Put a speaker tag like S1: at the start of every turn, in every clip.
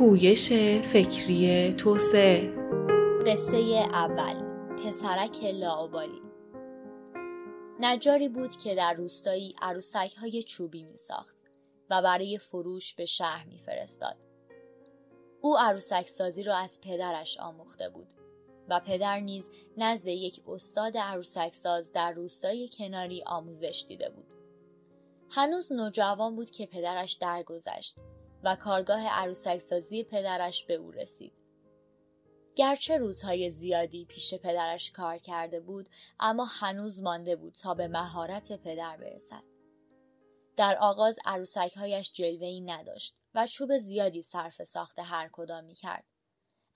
S1: پویش فکری توسعه قصه اول پسرک لاوبالی نجاری بود که در روستایی عروسک های چوبی می ساخت و برای فروش به شهر می فرستاد. او عروسک سازی را از پدرش آموخته بود و پدر نیز نزد یک استاد عروسک ساز در روستای کناری آموزش دیده بود. هنوز نوجوان بود که پدرش درگذشت و کارگاه سازی پدرش به او رسید. گرچه روزهای زیادی پیش پدرش کار کرده بود اما هنوز مانده بود تا به مهارت پدر برسد. در آغاز عروسکهایش ای نداشت و چوب زیادی صرف ساخت هر کدام می کرد.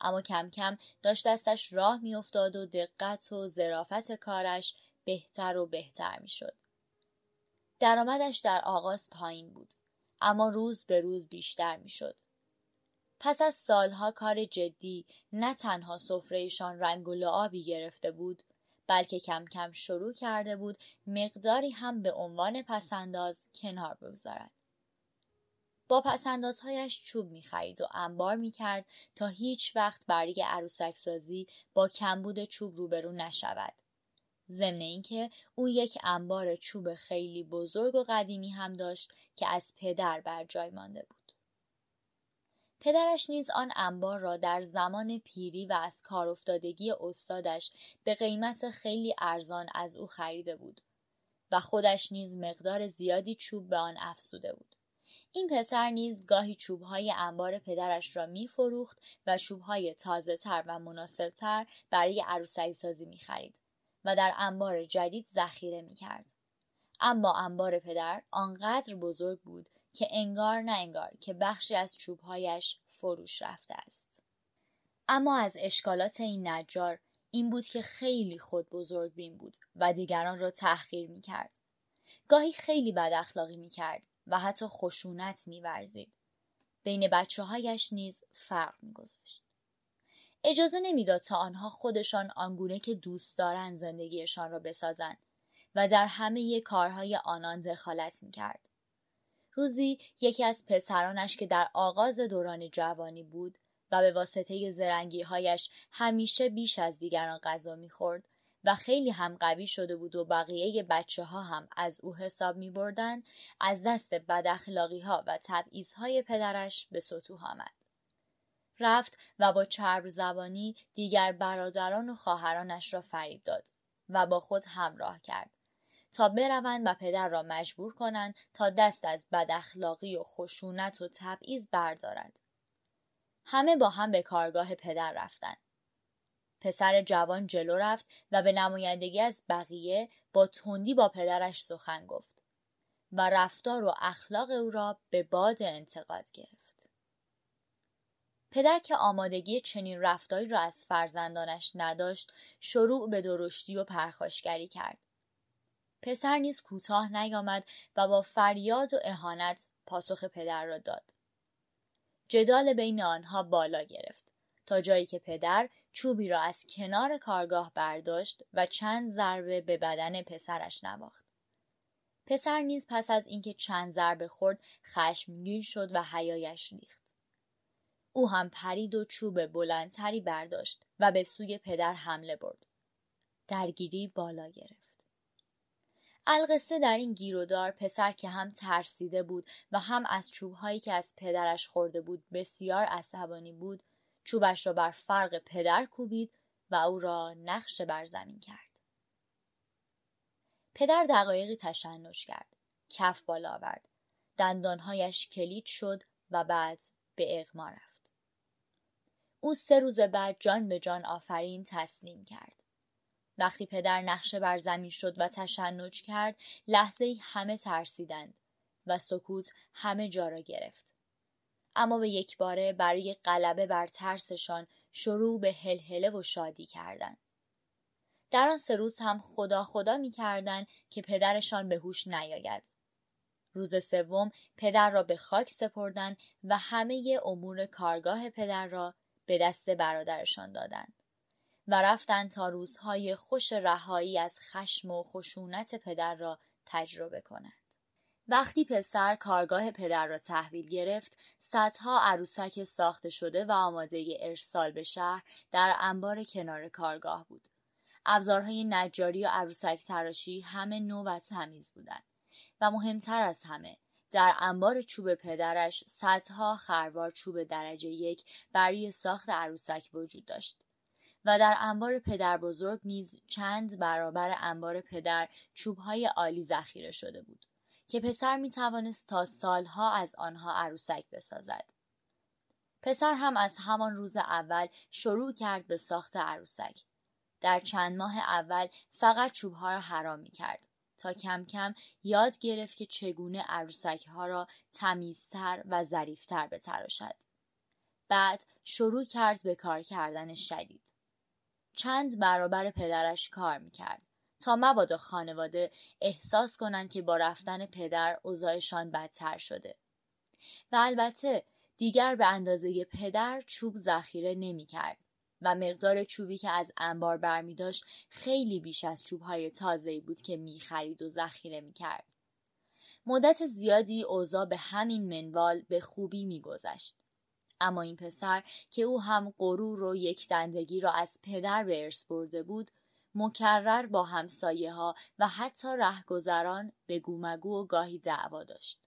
S1: اما کم کم داشت دستش راه افتاد و دقت و ظرافت کارش بهتر و بهتر میشد. درآمدش در آغاز پایین بود اما روز به روز بیشتر میشد. پس از سالها کار جدی نه تنها سفرهشان رنگ و لعابی گرفته بود بلکه کم کم شروع کرده بود مقداری هم به عنوان پسنداز کنار بگذارد. با پسندازهایش چوب خرید و انبار کرد تا هیچ وقت برای عروسک سازی با کمبود چوب روبرو نشود. ضمن اینکه او یک انبار چوب خیلی بزرگ و قدیمی هم داشت که از پدر بر جای مانده بود. پدرش نیز آن انبار را در زمان پیری و از کار افتادگی استادش به قیمت خیلی ارزان از او خریده بود و خودش نیز مقدار زیادی چوب به آن افسوده بود. این پسر نیز گاهی چوبهای انبار پدرش را میفروخت و چوبهای تازه تر و مناسب تر برای عروسک سازی می خرید. و در انبار جدید ذخیره می کرد. اما انبار پدر آنقدر بزرگ بود که انگار نه انگار که بخشی از چوبهایش فروش رفته است. اما از اشکالات این نجار این بود که خیلی خود بزرگ بین بود و دیگران را تحقیر می کرد. گاهی خیلی بد اخلاقی می کرد و حتی خشونت می ورزید. بین بچه هایش نیز فرق می گذاشت. اجازه نمیداد تا آنها خودشان آنگونه که دوست دارند زندگیشان را بسازند و در همه کارهای آنان دخالت میکرد روزی یکی از پسرانش که در آغاز دوران جوانی بود و به واسطه هایش همیشه بیش از دیگران غذا میخورد و خیلی هم قوی شده بود و بقیه بچه ها هم از او حساب می بردن از دست بد ها و تبعیض پدرش به سطوح آمد. رفت و با چرب زبانی دیگر برادران و خواهرانش را فریب داد و با خود همراه کرد تا بروند و پدر را مجبور کنند تا دست از بداخلاقی و خشونت و تبعیض بردارد همه با هم به کارگاه پدر رفتند پسر جوان جلو رفت و به نمایندگی از بقیه با تندی با پدرش سخن گفت و رفتار و اخلاق او را به باد انتقاد گرفت پدر که آمادگی چنین رفتاری را از فرزندانش نداشت شروع به درشتی و پرخاشگری کرد پسر نیز کوتاه نیامد و با فریاد و اهانت پاسخ پدر را داد جدال بین آنها بالا گرفت تا جایی که پدر چوبی را از کنار کارگاه برداشت و چند ضربه به بدن پسرش نواخت پسر نیز پس از اینکه چند ضربه خورد خشمگین شد و حیایش ریخت او هم پرید و چوب بلندتری برداشت و به سوی پدر حمله برد. درگیری بالا گرفت. القصه در این گیرودار پسر که هم ترسیده بود و هم از چوبهایی که از پدرش خورده بود بسیار عصبانی بود چوبش را بر فرق پدر کوبید و او را نقش بر زمین کرد. پدر دقایقی تشنج کرد. کف بالا آورد. دندانهایش کلید شد و بعد به اغما رفت. او سه روز بعد جان به جان آفرین تسلیم کرد. وقتی پدر نقشه بر زمین شد و تشنج کرد لحظه ای همه ترسیدند و سکوت همه جا را گرفت. اما به یک باره برای غلبه بر ترسشان شروع به هلهله و شادی کردند. در آن سه روز هم خدا خدا می که پدرشان به هوش نیاید. روز سوم پدر را به خاک سپردن و همه امور کارگاه پدر را به دست برادرشان دادند و رفتند تا روزهای خوش رهایی از خشم و خشونت پدر را تجربه کنند. وقتی پسر کارگاه پدر را تحویل گرفت، صدها عروسک ساخته شده و آماده ارسال به شهر در انبار کنار کارگاه بود. ابزارهای نجاری و عروسک تراشی همه نو و تمیز بودند و مهمتر از همه در انبار چوب پدرش صدها خروار چوب درجه یک برای ساخت عروسک وجود داشت و در انبار پدر بزرگ نیز چند برابر انبار پدر چوبهای عالی ذخیره شده بود که پسر می توانست تا سالها از آنها عروسک بسازد. پسر هم از همان روز اول شروع کرد به ساخت عروسک. در چند ماه اول فقط چوبها را حرام می کرد تا کم کم یاد گرفت که چگونه عروسک ها را تمیزتر و ظریفتر بتراشد. بعد شروع کرد به کار کردن شدید. چند برابر پدرش کار میکرد تا مبادا خانواده احساس کنند که با رفتن پدر اوضاعشان بدتر شده. و البته دیگر به اندازه پدر چوب ذخیره نمیکرد. و مقدار چوبی که از انبار برمی داشت خیلی بیش از چوبهای تازهی بود که می خرید و ذخیره می کرد. مدت زیادی اوزا به همین منوال به خوبی میگذشت. اما این پسر که او هم غرور و یکدندگی را از پدر به ارث برده بود مکرر با همسایه ها و حتی رهگذران به گومگو و گاهی دعوا داشت.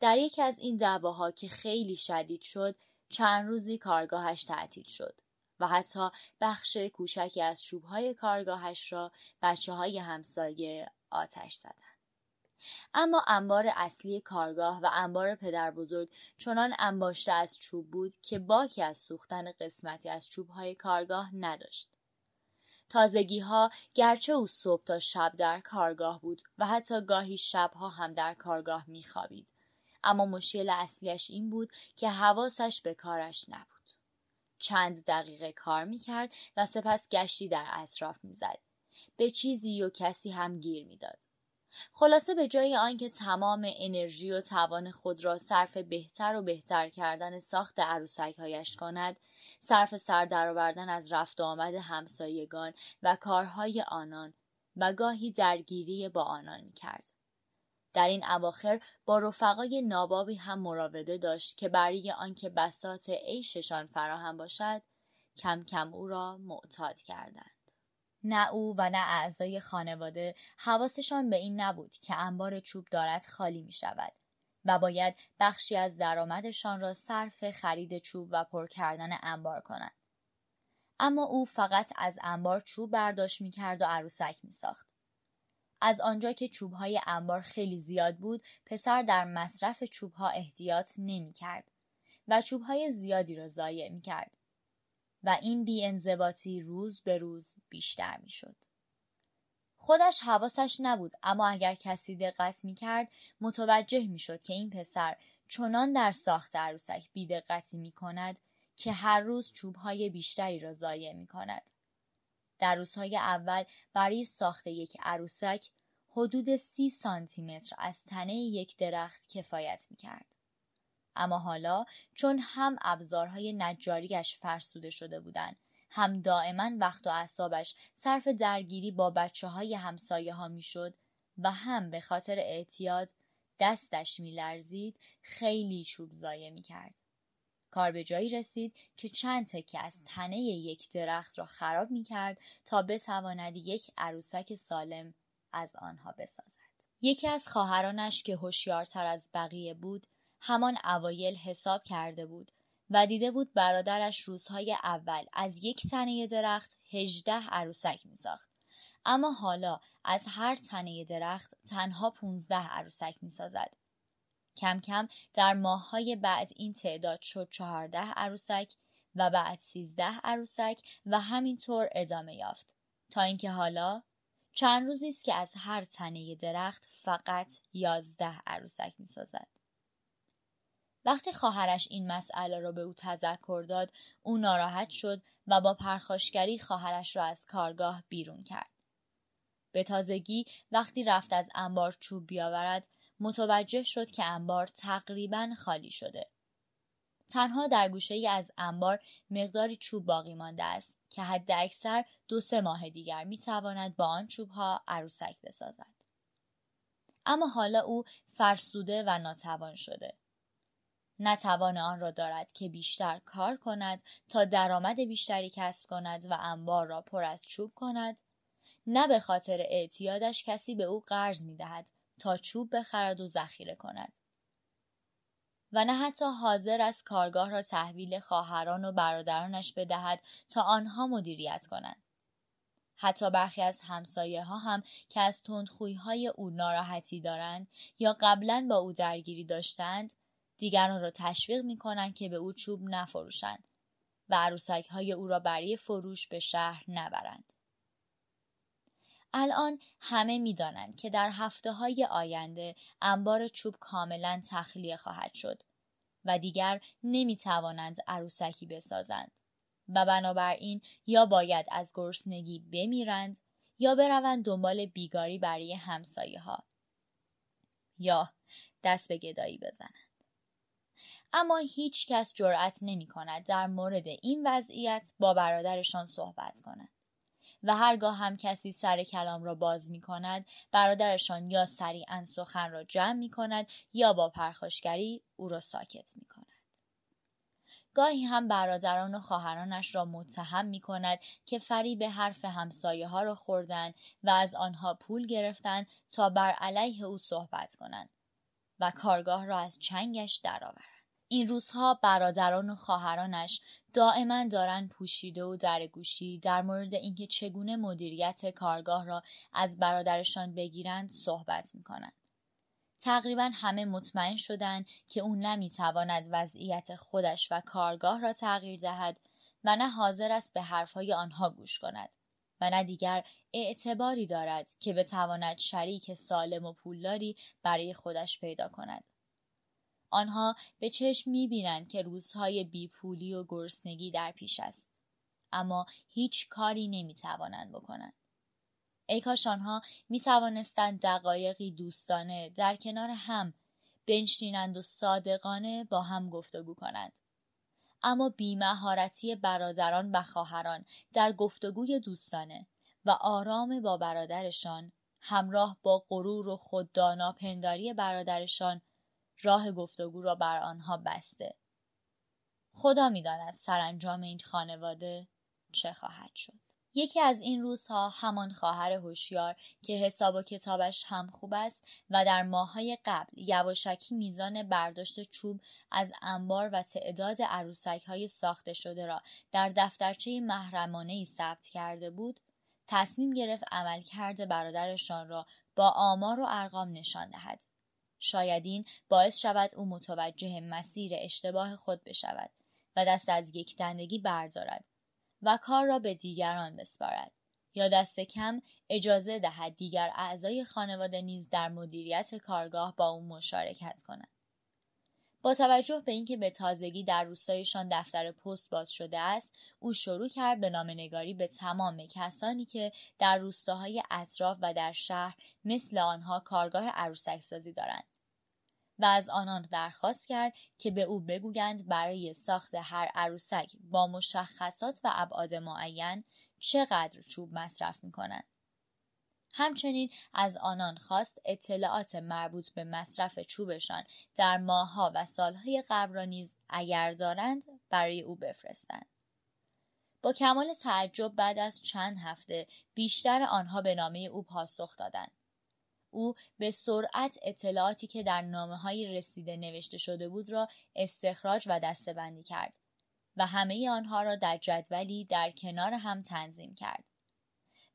S1: در یکی از این دعواها که خیلی شدید شد چند روزی کارگاهش تعطیل شد. و حتی بخش کوچکی از چوبهای کارگاهش را بچه های همسایه آتش زدند. اما انبار اصلی کارگاه و انبار پدر بزرگ چنان انباشته از چوب بود که باکی از سوختن قسمتی از چوبهای کارگاه نداشت. تازگی ها گرچه او صبح تا شب در کارگاه بود و حتی گاهی شبها هم در کارگاه خوابید. اما مشکل اصلیش این بود که حواسش به کارش نبود. چند دقیقه کار کرد و سپس گشتی در اطراف میزد به چیزی و کسی هم گیر میداد خلاصه به جای آنکه تمام انرژی و توان خود را صرف بهتر و بهتر کردن ساخت هایش کند صرف سر درآوردن از رفت آمد همسایگان و کارهای آنان و گاهی درگیری با آنان می کرد. در این اواخر با رفقای نابابی هم مراوده داشت که برای آنکه بساط عیششان فراهم باشد کم کم او را معتاد کردند نه او و نه اعضای خانواده حواسشان به این نبود که انبار چوب دارد خالی می شود و باید بخشی از درآمدشان را صرف خرید چوب و پر کردن انبار کنند. اما او فقط از انبار چوب برداشت می کرد و عروسک می ساخت. از آنجا که چوبهای انبار خیلی زیاد بود پسر در مصرف چوبها احتیاط نمی کرد و چوبهای زیادی را ضایع می کرد و این بی روز به روز بیشتر می شد. خودش حواسش نبود اما اگر کسی دقت می کرد متوجه می شد که این پسر چنان در ساخت عروسک بیدقتی می کند که هر روز چوبهای بیشتری را ضایع می کند. در روزهای اول برای ساخت یک عروسک حدود سی سانتیمتر از تنه یک درخت کفایت می کرد. اما حالا چون هم ابزارهای نجاریش فرسوده شده بودند هم دائما وقت و اعصابش صرف درگیری با بچه های همسایه ها میشد و هم به خاطر اعتیاد دستش میلرزید خیلی چوب زایه می کرد. کار به جایی رسید که چند تکه از تنه یک درخت را خراب می کرد تا بتواند یک عروسک سالم از آنها بسازد. یکی از خواهرانش که هوشیارتر از بقیه بود همان اوایل حساب کرده بود و دیده بود برادرش روزهای اول از یک تنه درخت هجده عروسک می ساخت. اما حالا از هر تنه درخت تنها پونزده عروسک می سازد. کم کم در ماههای بعد این تعداد شد 14 عروسک و بعد 13 عروسک و همینطور ادامه یافت تا اینکه حالا چند روزی است که از هر تنه درخت فقط 11 عروسک سازد. وقتی خواهرش این مسئله را به او تذکر داد او ناراحت شد و با پرخاشگری خواهرش را از کارگاه بیرون کرد به تازگی وقتی رفت از انبار چوب بیاورد متوجه شد که انبار تقریبا خالی شده. تنها در گوشه ای از انبار مقداری چوب باقی مانده است که حد اکثر دو سه ماه دیگر می تواند با آن چوب ها عروسک بسازد. اما حالا او فرسوده و ناتوان شده. نتوان آن را دارد که بیشتر کار کند تا درآمد بیشتری کسب کند و انبار را پر از چوب کند نه به خاطر اعتیادش کسی به او قرض می دهد تا چوب بخرد و ذخیره کند و نه حتی حاضر از کارگاه را تحویل خواهران و برادرانش بدهد تا آنها مدیریت کنند حتی برخی از همسایه ها هم که از تندخوی های او ناراحتی دارند یا قبلا با او درگیری داشتند دیگران را تشویق می کنند که به او چوب نفروشند و عروسک های او را برای فروش به شهر نبرند. الان همه میدانند که در هفته های آینده انبار چوب کاملا تخلیه خواهد شد و دیگر نمی توانند عروسکی بسازند و بنابراین یا باید از گرسنگی بمیرند یا بروند دنبال بیگاری برای همسایه ها یا دست به گدایی بزنند اما هیچ کس جرأت نمی کند در مورد این وضعیت با برادرشان صحبت کند و هرگاه هم کسی سر کلام را باز می کند برادرشان یا سریعا سخن را جمع می کند یا با پرخاشگری او را ساکت می کند. گاهی هم برادران و خواهرانش را متهم می کند که فریب حرف همسایه ها را خوردن و از آنها پول گرفتن تا بر علیه او صحبت کنند و کارگاه را از چنگش درآورد. این روزها برادران و خواهرانش دائما دارن پوشیده و درگوشی در مورد اینکه چگونه مدیریت کارگاه را از برادرشان بگیرند صحبت میکنند. تقریبا همه مطمئن شدند که او نمیتواند وضعیت خودش و کارگاه را تغییر دهد و نه حاضر است به حرفهای آنها گوش کند و نه دیگر اعتباری دارد که بتواند شریک سالم و پولداری برای خودش پیدا کند. آنها به چشم میبینند که روزهای بیپولی و گرسنگی در پیش است اما هیچ کاری توانند بکنند ای کاش آنها میتوانستند دقایقی دوستانه در کنار هم بنشینند و صادقانه با هم گفتگو کنند اما بیمهارتی برادران و خواهران در گفتگوی دوستانه و آرام با برادرشان همراه با غرور و خوددانا پنداری برادرشان راه گفتگو را بر آنها بسته خدا میداند سرانجام این خانواده چه خواهد شد یکی از این روزها همان خواهر هوشیار که حساب و کتابش هم خوب است و در ماهای قبل یواشکی میزان برداشت چوب از انبار و تعداد عروسک های ساخته شده را در دفترچه محرمانه ای ثبت کرده بود تصمیم گرفت عملکرد برادرشان را با آمار و ارقام نشان دهد شاید این باعث شود او متوجه مسیر اشتباه خود بشود و دست از یک دندگی بردارد و کار را به دیگران بسپارد یا دست کم اجازه دهد دیگر اعضای خانواده نیز در مدیریت کارگاه با او مشارکت کنند با توجه به اینکه به تازگی در روستایشان دفتر پست باز شده است او شروع کرد به نامنگاری به تمام کسانی که در روستاهای اطراف و در شهر مثل آنها کارگاه عروسک سازی دارند و از آنان درخواست کرد که به او بگویند برای ساخت هر عروسک با مشخصات و ابعاد معین چقدر چوب مصرف می کنند. همچنین از آنان خواست اطلاعات مربوط به مصرف چوبشان در ماهها و سالهای قبل را نیز اگر دارند برای او بفرستند با کمال تعجب بعد از چند هفته بیشتر آنها به نامه او پاسخ دادند او به سرعت اطلاعاتی که در نامه های رسیده نوشته شده بود را استخراج و دستبندی کرد و همه آنها را در جدولی در کنار هم تنظیم کرد.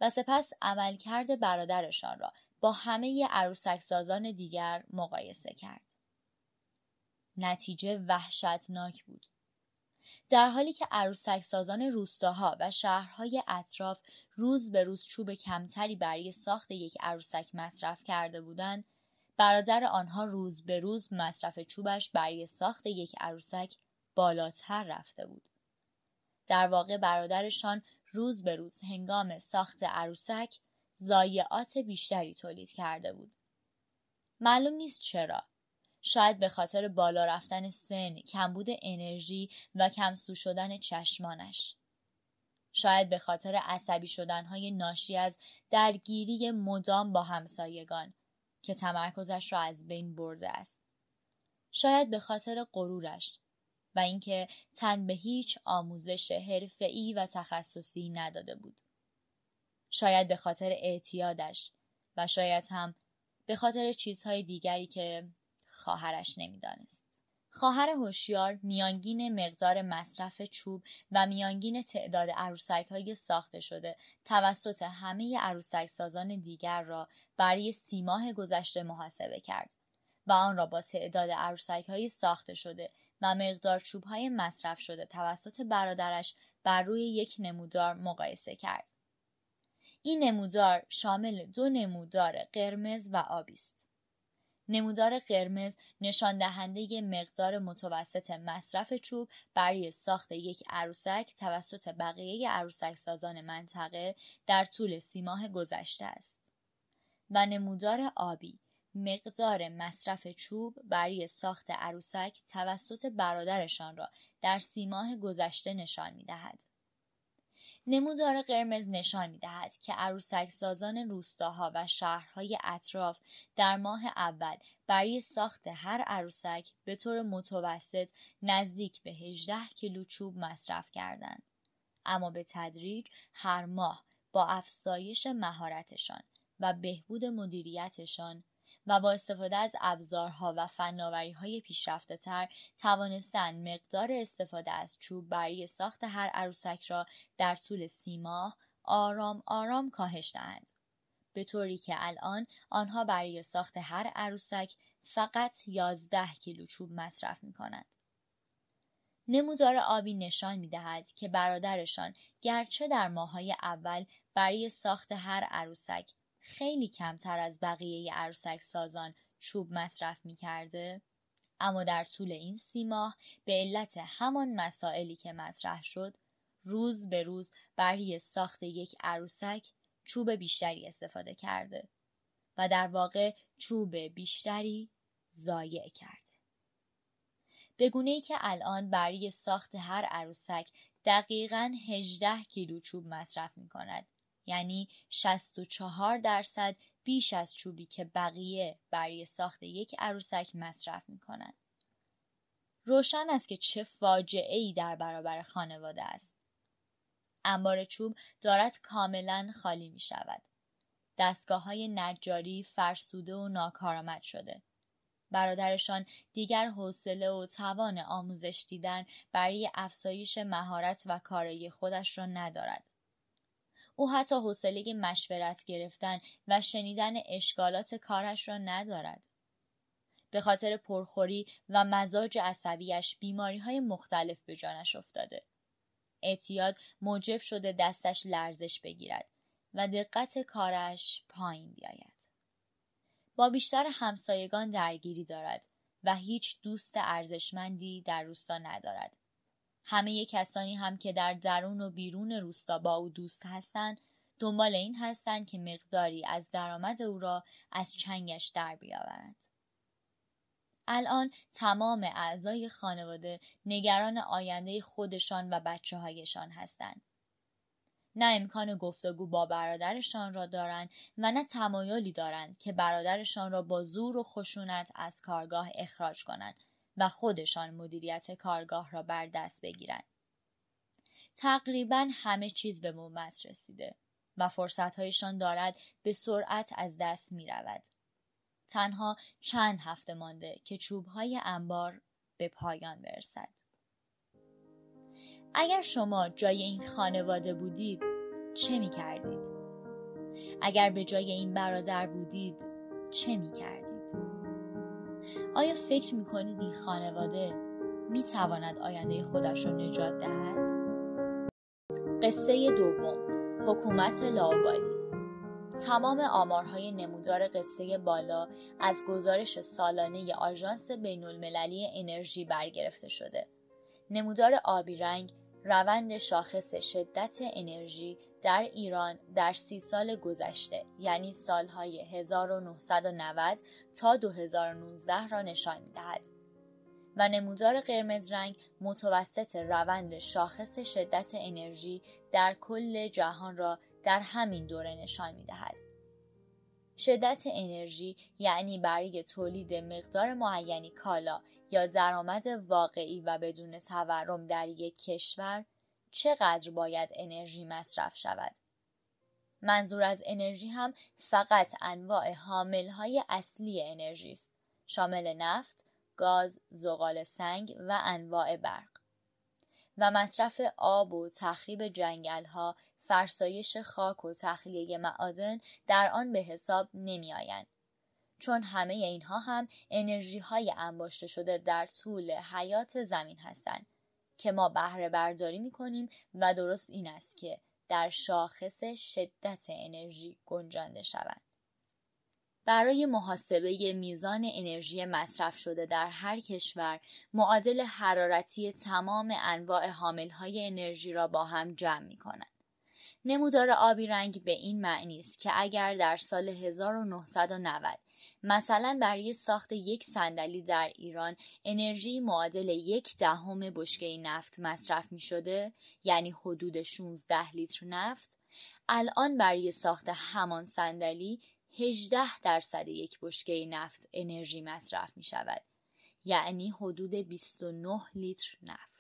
S1: و سپس عملکرد برادرشان را با همه سازان دیگر مقایسه کرد. نتیجه وحشتناک بود. در حالی که عروسکسازان روستاها و شهرهای اطراف روز به روز چوب کمتری برای ساخت یک عروسک مصرف کرده بودند، برادر آنها روز به روز مصرف چوبش برای ساخت یک عروسک بالاتر رفته بود. در واقع برادرشان روز به روز هنگام ساخت عروسک زایعات بیشتری تولید کرده بود. معلوم نیست چرا. شاید به خاطر بالا رفتن سن، کمبود انرژی و کمسو شدن چشمانش. شاید به خاطر عصبی شدنهای ناشی از درگیری مدام با همسایگان که تمرکزش را از بین برده است. شاید به خاطر غرورش و اینکه تن به هیچ آموزش حرفه‌ای و تخصصی نداده بود. شاید به خاطر اعتیادش و شاید هم به خاطر چیزهای دیگری که خواهرش نمیدانست. خواهر هوشیار میانگین مقدار مصرف چوب و میانگین تعداد عروسک های ساخته شده توسط همه عروسک سازان دیگر را برای سی ماه گذشته محاسبه کرد و آن را با تعداد عروسک های ساخته شده و مقدار های مصرف شده توسط برادرش بر روی یک نمودار مقایسه کرد. این نمودار شامل دو نمودار قرمز و آبی است. نمودار قرمز نشان دهنده مقدار متوسط مصرف چوب برای ساخت یک عروسک توسط بقیه عروسک سازان منطقه در طول سی ماه گذشته است و نمودار آبی مقدار مصرف چوب برای ساخت عروسک توسط برادرشان را در سی ماه گذشته نشان می دهد. نمودار قرمز نشان می دهد که عروسک سازان روستاها و شهرهای اطراف در ماه اول برای ساخت هر عروسک به طور متوسط نزدیک به 18 کیلو چوب مصرف کردند. اما به تدریج هر ماه با افزایش مهارتشان و بهبود مدیریتشان و با استفاده از ابزارها و فناوری های پیشرفته تر توانستند مقدار استفاده از چوب برای ساخت هر عروسک را در طول سی ماه آرام آرام کاهش دهند. به طوری که الان آنها برای ساخت هر عروسک فقط 11 کیلو چوب مصرف می کنند. نمودار آبی نشان می دهد که برادرشان گرچه در ماهای اول برای ساخت هر عروسک خیلی کمتر از بقیه عروسک سازان چوب مصرف می کرده؟ اما در طول این سی ماه به علت همان مسائلی که مطرح شد روز به روز برای ساخت یک عروسک چوب بیشتری استفاده کرده و در واقع چوب بیشتری ضایع کرده. به گونه ای که الان برای ساخت هر عروسک دقیقا 18 کیلو چوب مصرف می کند یعنی 64 درصد بیش از چوبی که بقیه برای ساخت یک عروسک مصرف می کنند. روشن است که چه فاجعه ای در برابر خانواده است. انبار چوب دارد کاملا خالی می شود. دستگاه های نجاری فرسوده و ناکارآمد شده. برادرشان دیگر حوصله و توان آموزش دیدن برای افزایش مهارت و کارایی خودش را ندارد. او حتی حوصله مشورت گرفتن و شنیدن اشکالات کارش را ندارد. به خاطر پرخوری و مزاج عصبیش بیماری های مختلف به جانش افتاده. اعتیاد موجب شده دستش لرزش بگیرد و دقت کارش پایین بیاید. با بیشتر همسایگان درگیری دارد و هیچ دوست ارزشمندی در روستا ندارد. همه کسانی هم که در درون و بیرون روستا با او دوست هستند دنبال این هستند که مقداری از درآمد او را از چنگش در بیاورند الان تمام اعضای خانواده نگران آینده خودشان و بچه هایشان هستند نه امکان گفتگو با برادرشان را دارند و نه تمایلی دارند که برادرشان را با زور و خشونت از کارگاه اخراج کنند و خودشان مدیریت کارگاه را بر دست بگیرند. تقریبا همه چیز به مومس رسیده و فرصتهایشان دارد به سرعت از دست می رود. تنها چند هفته مانده که چوبهای انبار به پایان برسد. اگر شما جای این خانواده بودید چه می کردید؟ اگر به جای این برادر بودید چه می کردید؟ آیا فکر میکنید این خانواده میتواند آینده خودش را نجات دهد؟ قصه دوم حکومت لاوبالی تمام آمارهای نمودار قصه بالا از گزارش سالانه آژانس بین المللی انرژی برگرفته شده. نمودار آبی رنگ روند شاخص شدت انرژی در ایران در سی سال گذشته یعنی سالهای 1990 تا 2019 را نشان دهد و نمودار قرمز رنگ متوسط روند شاخص شدت انرژی در کل جهان را در همین دوره نشان می دهد. شدت انرژی یعنی برای تولید مقدار معینی کالا یا درآمد واقعی و بدون تورم در یک کشور چقدر باید انرژی مصرف شود. منظور از انرژی هم فقط انواع حامل های اصلی انرژی است. شامل نفت، گاز، زغال سنگ و انواع برق. و مصرف آب و تخریب جنگل ها، فرسایش خاک و تخلیه معادن در آن به حساب نمی آین. چون همه اینها هم انرژی های انباشته شده در طول حیات زمین هستند که ما بهره برداری کنیم و درست این است که در شاخص شدت انرژی گنجانده شود. برای محاسبه میزان انرژی مصرف شده در هر کشور معادل حرارتی تمام انواع های انرژی را با هم جمع می کند. نمودار آبی رنگ به این معنی است که اگر در سال 1990 مثلا برای ساخت یک صندلی در ایران انرژی معادل یک دهم ده بشکه نفت مصرف می شده یعنی حدود 16 لیتر نفت الان برای ساخت همان صندلی 18 درصد یک بشکه نفت انرژی مصرف می شود یعنی حدود 29 لیتر نفت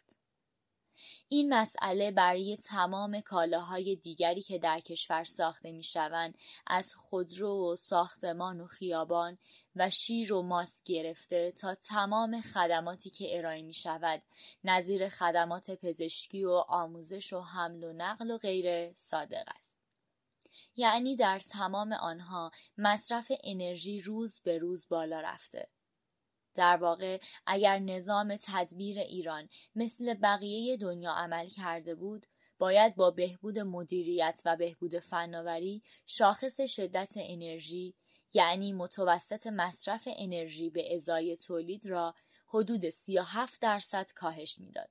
S1: این مسئله برای تمام کالاهای دیگری که در کشور ساخته می شوند از خودرو و ساختمان و خیابان و شیر و ماس گرفته تا تمام خدماتی که ارائه می شود نظیر خدمات پزشکی و آموزش و حمل و نقل و غیره صادق است. یعنی در تمام آنها مصرف انرژی روز به روز بالا رفته در واقع اگر نظام تدبیر ایران مثل بقیه دنیا عمل کرده بود باید با بهبود مدیریت و بهبود فناوری شاخص شدت انرژی یعنی متوسط مصرف انرژی به ازای تولید را حدود 37 درصد کاهش میداد.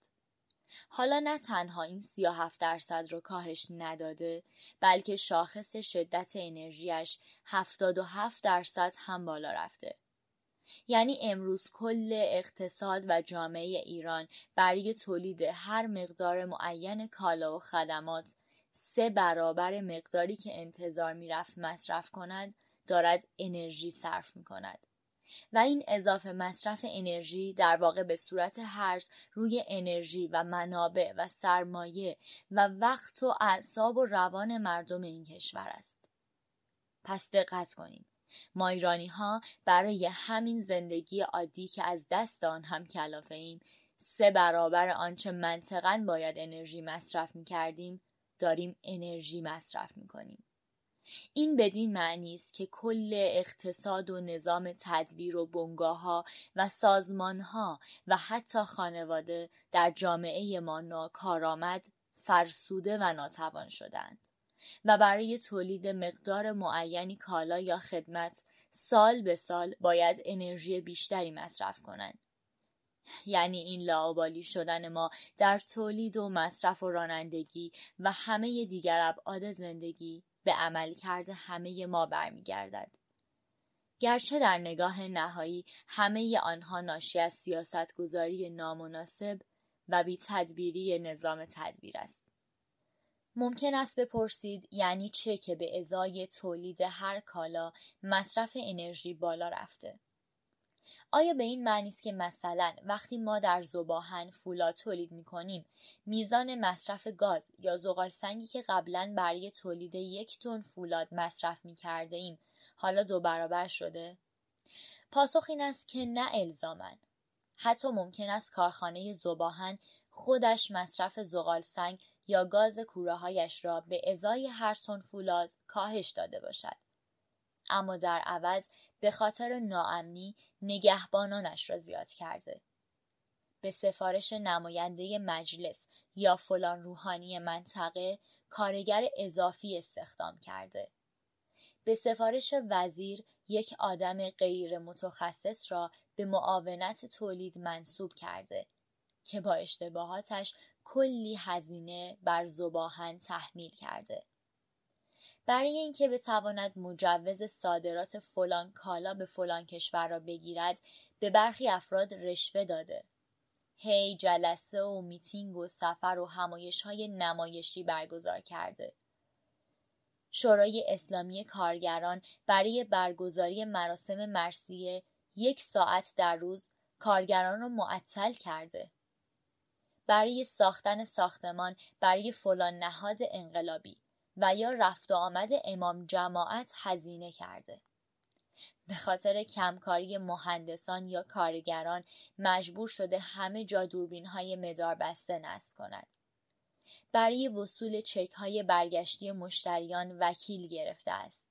S1: حالا نه تنها این 37 درصد را کاهش نداده بلکه شاخص شدت انرژیش 77 درصد هم بالا رفته. یعنی امروز کل اقتصاد و جامعه ایران برای تولید هر مقدار معین کالا و خدمات سه برابر مقداری که انتظار میرفت مصرف کند دارد انرژی صرف می کند. و این اضافه مصرف انرژی در واقع به صورت هرز روی انرژی و منابع و سرمایه و وقت و اعصاب و روان مردم این کشور است. پس دقت کنیم. ما ایرانی ها برای همین زندگی عادی که از دست آن هم کلافه ایم سه برابر آنچه منطقا باید انرژی مصرف می کردیم داریم انرژی مصرف می کنیم. این بدین معنی است که کل اقتصاد و نظام تدبیر و بنگاه ها و سازمان ها و حتی خانواده در جامعه ما ناکارآمد فرسوده و ناتوان شدند. و برای تولید مقدار معینی کالا یا خدمت سال به سال باید انرژی بیشتری مصرف کنند. یعنی این لاابالی شدن ما در تولید و مصرف و رانندگی و همه دیگر ابعاد زندگی به عمل کرده همه ما برمیگردد. گرچه در نگاه نهایی همه آنها ناشی از سیاستگذاری نامناسب و بی تدبیری نظام تدبیر است. ممکن است بپرسید یعنی چه که به ازای تولید هر کالا مصرف انرژی بالا رفته آیا به این معنی است که مثلا وقتی ما در زباهن فولاد تولید می کنیم میزان مصرف گاز یا زغال سنگی که قبلا برای تولید یک تن فولاد مصرف می کرده ایم حالا دو برابر شده؟ پاسخ این است که نه الزامن حتی ممکن است کارخانه زباهن خودش مصرف زغال سنگ یا گاز کورههایش را به ازای هر تن فولاز کاهش داده باشد اما در عوض به خاطر ناامنی نگهبانانش را زیاد کرده به سفارش نماینده مجلس یا فلان روحانی منطقه کارگر اضافی استخدام کرده به سفارش وزیر یک آدم غیر متخصص را به معاونت تولید منصوب کرده که با اشتباهاتش کلی هزینه بر زباهن تحمیل کرده برای اینکه بتواند مجوز صادرات فلان کالا به فلان کشور را بگیرد به برخی افراد رشوه داده هی جلسه و میتینگ و سفر و همایش های نمایشی برگزار کرده شورای اسلامی کارگران برای برگزاری مراسم مرسیه یک ساعت در روز کارگران را معطل کرده برای ساختن ساختمان برای فلان نهاد انقلابی و یا رفت و آمد امام جماعت هزینه کرده. به خاطر کمکاری مهندسان یا کارگران مجبور شده همه جا دوربین های مدار بسته نصب کند. برای وصول چک های برگشتی مشتریان وکیل گرفته است.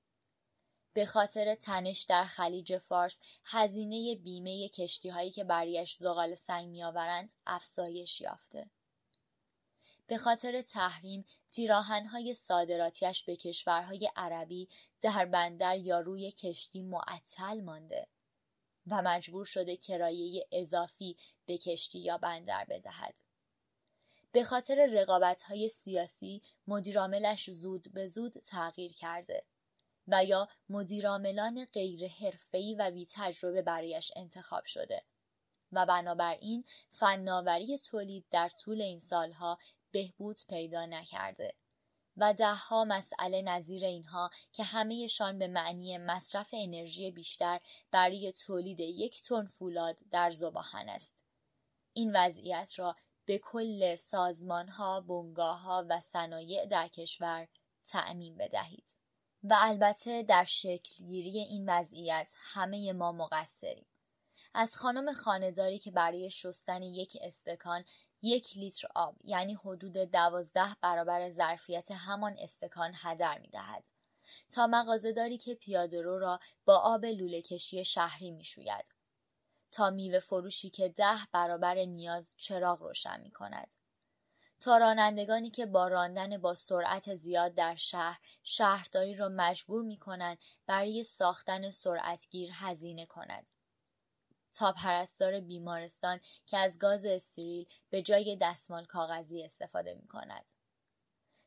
S1: به خاطر تنش در خلیج فارس هزینه بیمه کشتی هایی که برایش زغال سنگ میآورند افزایش یافته. به خاطر تحریم های صادراتیش به کشورهای عربی در بندر یا روی کشتی معطل مانده و مجبور شده کرایه اضافی به کشتی یا بندر بدهد. به خاطر های سیاسی مدیراملش زود به زود تغییر کرده و یا مدیرعاملان غیر حرفه‌ای و بی تجربه برایش انتخاب شده و بنابراین فناوری تولید در طول این سالها بهبود پیدا نکرده و دهها مسئله نظیر اینها که همهشان به معنی مصرف انرژی بیشتر برای تولید یک تن فولاد در زباهن است این وضعیت را به کل سازمانها، بنگاهها و صنایع در کشور تعمین بدهید. و البته در شکل گیری این وضعیت همه ما مقصریم از خانم خانداری که برای شستن یک استکان یک لیتر آب یعنی حدود دوازده برابر ظرفیت همان استکان هدر می دهد. تا مغازداری که پیادرو را با آب لوله کشی شهری می شوید. تا میوه فروشی که ده برابر نیاز چراغ روشن می کند. تا رانندگانی که با راندن با سرعت زیاد در شهر شهرداری را مجبور می کنند برای ساختن سرعتگیر هزینه کند. تا پرستار بیمارستان که از گاز استریل به جای دستمال کاغذی استفاده می کند.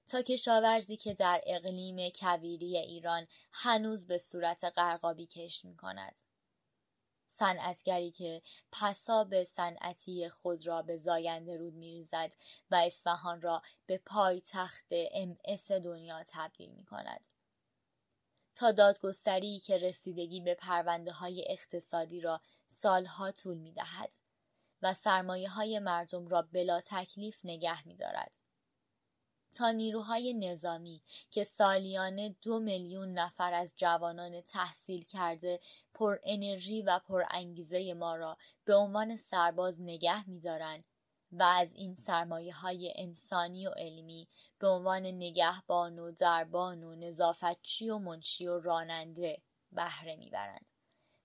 S1: تا کشاورزی که در اقلیم کویری ایران هنوز به صورت قرقابی کشت می کند. صنعتگری که به صنعتی خود را به زاینده رود میریزد و اصفهان را به پایتخت ام دنیا تبدیل می کند. تا دادگستری که رسیدگی به پرونده های اقتصادی را سالها طول می دهد و سرمایه های مردم را بلا تکلیف نگه می دارد. تا نیروهای نظامی که سالیانه دو میلیون نفر از جوانان تحصیل کرده پر انرژی و پر انگیزه ما را به عنوان سرباز نگه می‌دارند و از این سرمایه های انسانی و علمی به عنوان نگهبان و دربان و نظافتچی و منشی و راننده بهره میبرند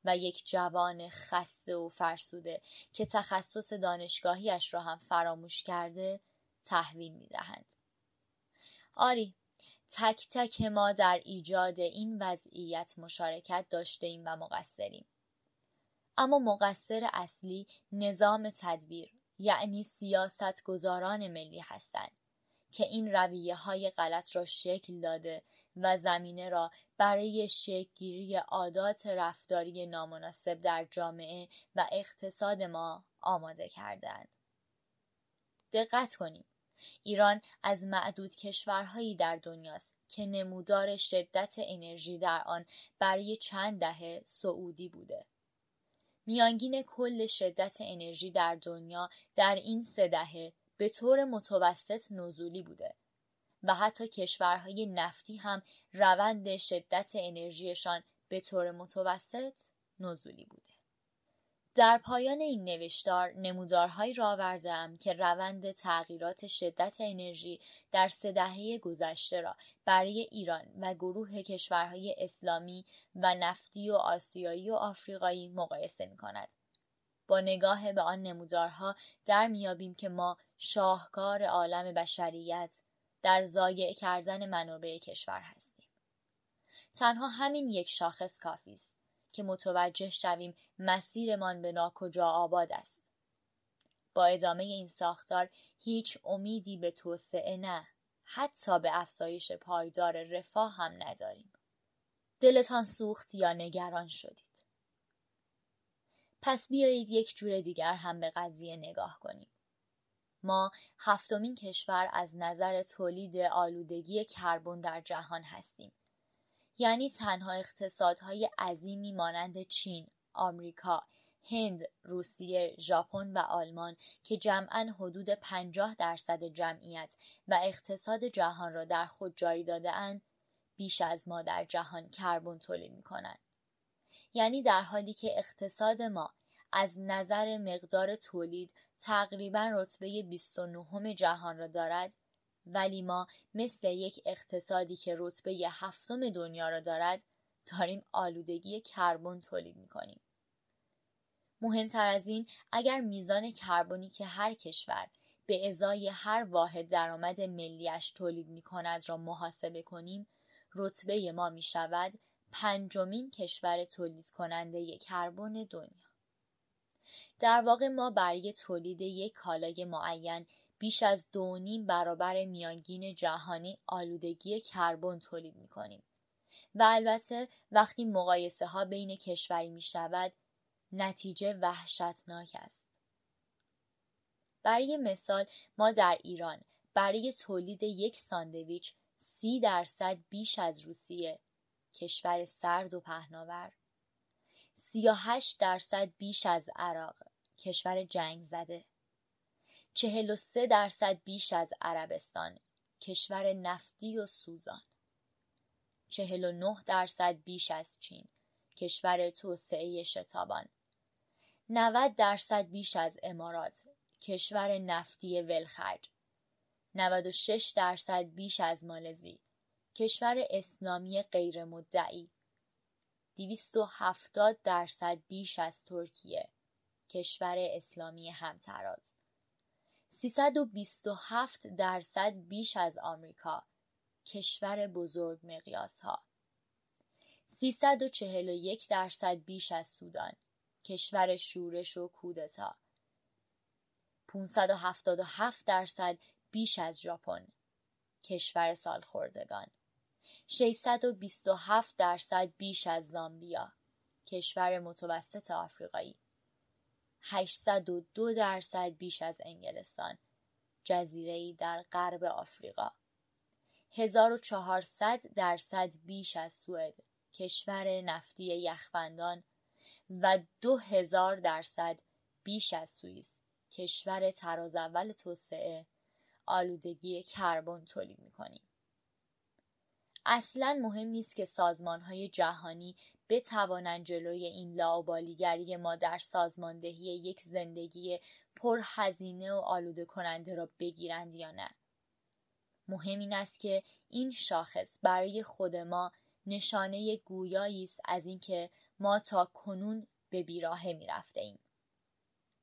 S1: و یک جوان خسته و فرسوده که تخصص دانشگاهیش را هم فراموش کرده تحویل میدهند آری تک تک ما در ایجاد این وضعیت مشارکت داشته ایم و مقصریم. اما مقصر اصلی نظام تدبیر یعنی سیاست گذاران ملی هستند که این رویه های غلط را شکل داده و زمینه را برای شکلگیری عادات رفتاری نامناسب در جامعه و اقتصاد ما آماده کردند. دقت کنیم. ایران از معدود کشورهایی در دنیاست که نمودار شدت انرژی در آن برای چند دهه سعودی بوده. میانگین کل شدت انرژی در دنیا در این سه دهه به طور متوسط نزولی بوده و حتی کشورهای نفتی هم روند شدت انرژیشان به طور متوسط نزولی بوده. در پایان این نوشتار نمودارهایی را آوردم که روند تغییرات شدت انرژی در سه دهه گذشته را برای ایران و گروه کشورهای اسلامی و نفتی و آسیایی و آفریقایی مقایسه می کند. با نگاه به آن نمودارها در میابیم که ما شاهکار عالم بشریت در زایع کردن منابع کشور هستیم. تنها همین یک شاخص کافی است. که متوجه شویم مسیرمان به ناکجا آباد است. با ادامه این ساختار هیچ امیدی به توسعه نه، حتی به افزایش پایدار رفاه هم نداریم. دلتان سوخت یا نگران شدید. پس بیایید یک جور دیگر هم به قضیه نگاه کنیم. ما هفتمین کشور از نظر تولید آلودگی کربن در جهان هستیم یعنی تنها اقتصادهای عظیمی مانند چین، آمریکا، هند، روسیه، ژاپن و آلمان که جمعا حدود 50 درصد جمعیت و اقتصاد جهان را در خود داده اند، بیش از ما در جهان کربن تولید می کنند. یعنی در حالی که اقتصاد ما از نظر مقدار تولید تقریبا رتبه 29 جهان را دارد ولی ما مثل یک اقتصادی که رتبه هفتم دنیا را دارد داریم آلودگی کربن تولید کنیم مهمتر از این اگر میزان کربنی که هر کشور به ازای هر واحد درآمد ملیش تولید می کند را محاسبه کنیم رتبه ما می شود پنجمین کشور تولید کننده کربن دنیا در واقع ما برای تولید یک کالای معین بیش از دو برابر میانگین جهانی آلودگی کربن تولید میکنیم و البته وقتی مقایسه ها بین کشوری می شود نتیجه وحشتناک است. برای مثال ما در ایران برای تولید یک ساندویچ سی درصد بیش از روسیه کشور سرد و پهناور 38 درصد بیش از عراق کشور جنگ زده 43 درصد بیش از عربستان کشور نفتی و سوزان 49 درصد بیش از چین کشور توسعه شتابان 90 درصد بیش از امارات کشور نفتی ولخرج 96 درصد بیش از مالزی کشور اسلامی غیر مدعی 270 درصد بیش از ترکیه کشور اسلامی همتراز 327 درصد بیش از آمریکا کشور بزرگ مقیاس ها 341 درصد بیش از سودان کشور شورش و کودتا 577 درصد بیش از ژاپن کشور سالخوردگان 627 درصد بیش از زامبیا کشور متوسط آفریقایی 802 درصد بیش از انگلستان جزیره در غرب آفریقا 1400 درصد بیش از سوئد کشور نفتی یخبندان و 2000 درصد بیش از سوئیس کشور تراز اول توسعه آلودگی کربن تولید میکنیم اصلا مهم نیست که سازمان های جهانی بتوانند جلوی این لاوبالیگری ما در سازماندهی یک زندگی پرهزینه و آلوده کننده را بگیرند یا نه مهم این است که این شاخص برای خود ما نشانه گویایی است از اینکه ما تا کنون به بیراهه می رفته ایم.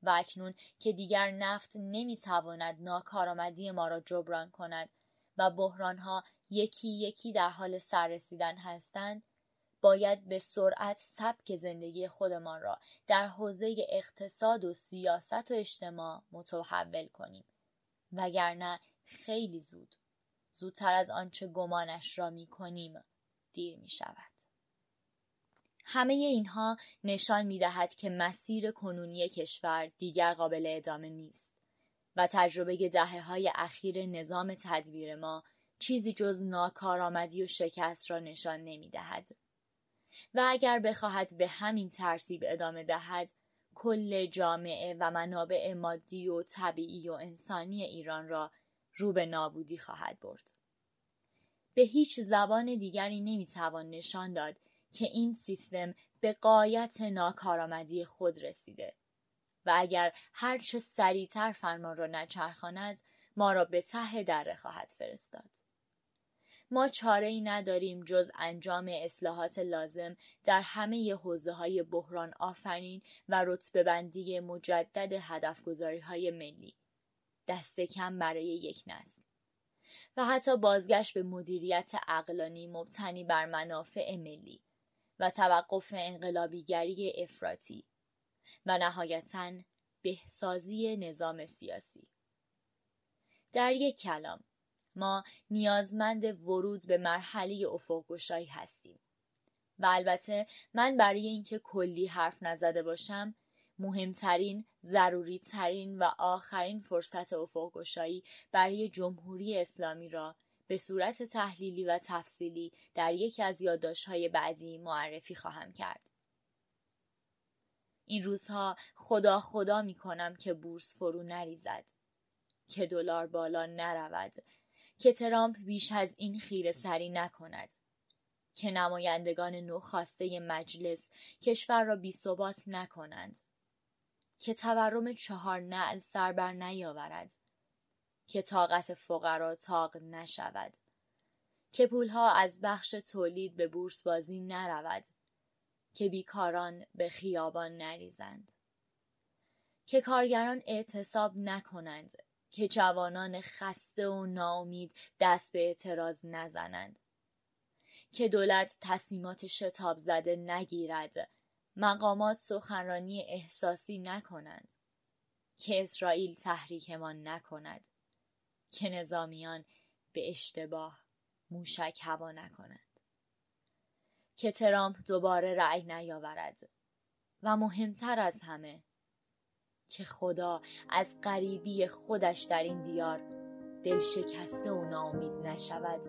S1: و اکنون که دیگر نفت نمی تواند ناکارآمدی ما را جبران کند و ها یکی یکی در حال سررسیدن هستند باید به سرعت سبک زندگی خودمان را در حوزه اقتصاد و سیاست و اجتماع متحول کنیم وگرنه خیلی زود زودتر از آنچه گمانش را می کنیم دیر می شود. همه اینها نشان می دهد که مسیر کنونی کشور دیگر قابل ادامه نیست و تجربه دهه های اخیر نظام تدبیر ما چیزی جز ناکارآمدی و شکست را نشان نمی دهد. و اگر بخواهد به همین ترتیب ادامه دهد کل جامعه و منابع مادی و طبیعی و انسانی ایران را رو به نابودی خواهد برد. به هیچ زبان دیگری نمیتوان نشان داد که این سیستم به قایت ناکارآمدی خود رسیده و اگر هرچه سریعتر فرمان را نچرخاند ما را به ته دره خواهد فرستاد. ما چاره ای نداریم جز انجام اصلاحات لازم در همه حوزه های بحران آفرین و رتبه بندی مجدد هدفگذاری های ملی. دست کم برای یک نسل. و حتی بازگشت به مدیریت اقلانی مبتنی بر منافع ملی و توقف انقلابیگری افراطی و نهایتا بهسازی نظام سیاسی. در یک کلام ما نیازمند ورود به مرحله افق گشایی هستیم و البته من برای اینکه کلی حرف نزده باشم مهمترین، ضروریترین و آخرین فرصت افق گشایی برای جمهوری اسلامی را به صورت تحلیلی و تفصیلی در یکی از یادداشت‌های بعدی معرفی خواهم کرد. این روزها خدا خدا می کنم که بورس فرو نریزد که دلار بالا نرود که ترامپ بیش از این خیره سری نکند که نمایندگان نو خواسته مجلس کشور را بی ثبات نکنند که تورم چهار نعل سر بر نیاورد که طاقت فقرا تاق نشود که پولها از بخش تولید به بورس بازی نرود که بیکاران به خیابان نریزند که کارگران اعتصاب نکنند که جوانان خسته و ناامید دست به اعتراض نزنند که دولت تصمیمات شتاب زده نگیرد مقامات سخنرانی احساسی نکنند که اسرائیل تحریکمان نکند که نظامیان به اشتباه موشک هوا نکنند که ترامپ دوباره رأی نیاورد و مهمتر از همه که خدا از غریبی خودش در این دیار دل شکسته و ناامید نشود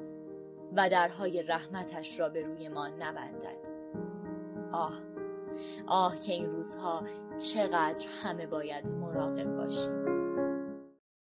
S1: و درهای رحمتش را به روی ما نبندد آه آه که این روزها چقدر همه باید مراقب باشیم